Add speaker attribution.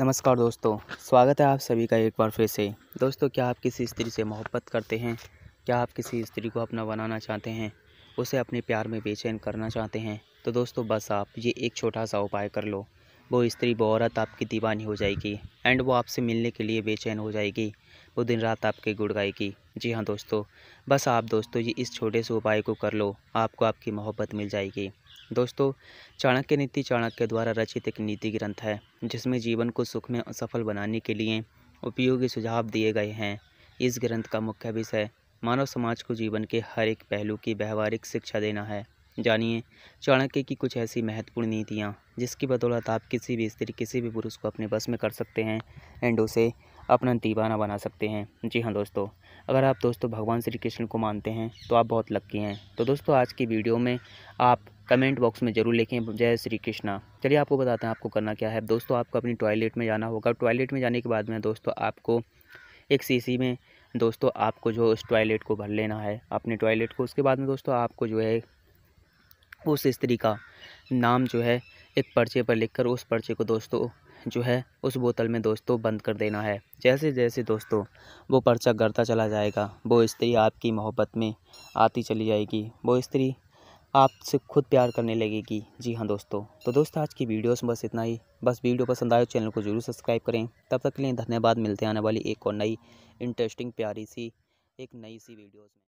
Speaker 1: नमस्कार दोस्तों स्वागत है आप सभी का एक बार फिर से दोस्तों क्या आप किसी स्त्री से मोहब्बत करते हैं क्या आप किसी स्त्री को अपना बनाना चाहते हैं उसे अपने प्यार में बेचैन करना चाहते हैं तो दोस्तों बस आप ये एक छोटा सा उपाय कर लो वो स्त्री वो औरत आपकी दीवानी हो जाएगी एंड वो आपसे मिलने के लिए बेचैन हो जाएगी वो दिन रात आपके गुड़ गाएगी जी हाँ दोस्तों बस आप दोस्तों ये इस छोटे से उपाय को कर लो आपको आपकी मोहब्बत मिल जाएगी दोस्तों चाणक्य नीति चाणक्य द्वारा रचित एक नीति ग्रंथ है जिसमें जीवन को सुख में सफल बनाने के लिए उपयोगी सुझाव दिए गए हैं इस ग्रंथ का मुख्य विषय मानव समाज को जीवन के हर एक पहलू की व्यवहारिक शिक्षा देना है जानिए चाणक्य की कुछ ऐसी महत्वपूर्ण नीतियाँ जिसकी बदौलत आप किसी भी स्त्री किसी भी पुरुष को अपने बस में कर सकते हैं एंड उसे अपना दीवाना बना सकते हैं जी हाँ दोस्तों अगर आप दोस्तों भगवान श्री कृष्ण को मानते हैं तो आप बहुत लक्की हैं तो दोस्तों आज की वीडियो में आप कमेंट बॉक्स में ज़रूर लिखें जय श्री कृष्णा चलिए आपको बताते हैं आपको करना क्या है दोस्तों आपको अपनी टॉयलेट में जाना होगा टॉयलेट में जाने के बाद में दोस्तों आपको एक सीसी में दोस्तों आपको जो उस टॉयलेट को भर लेना है अपने टॉयलेट को उसके बाद में दोस्तों आपको जो है उस स्त्री का नाम जो है एक पर्चे पर लिख उस पर्चे को दोस्तों जो है उस बोतल में दोस्तों बंद कर देना है जैसे जैसे दोस्तों वो पर्चा गरता चला जाएगा वो स्त्री आपकी मोहब्बत में आती चली जाएगी वो स्त्री आपसे खुद प्यार करने लगेगी जी हाँ दोस्तों तो दोस्तों आज की वीडियोस बस इतना ही बस वीडियो पसंद आए तो चैनल को जरूर सब्सक्राइब करें तब तक के लिए धन्यवाद मिलते हैं आने वाली एक और नई इंटरेस्टिंग प्यारी सी एक नई सी वीडियोज़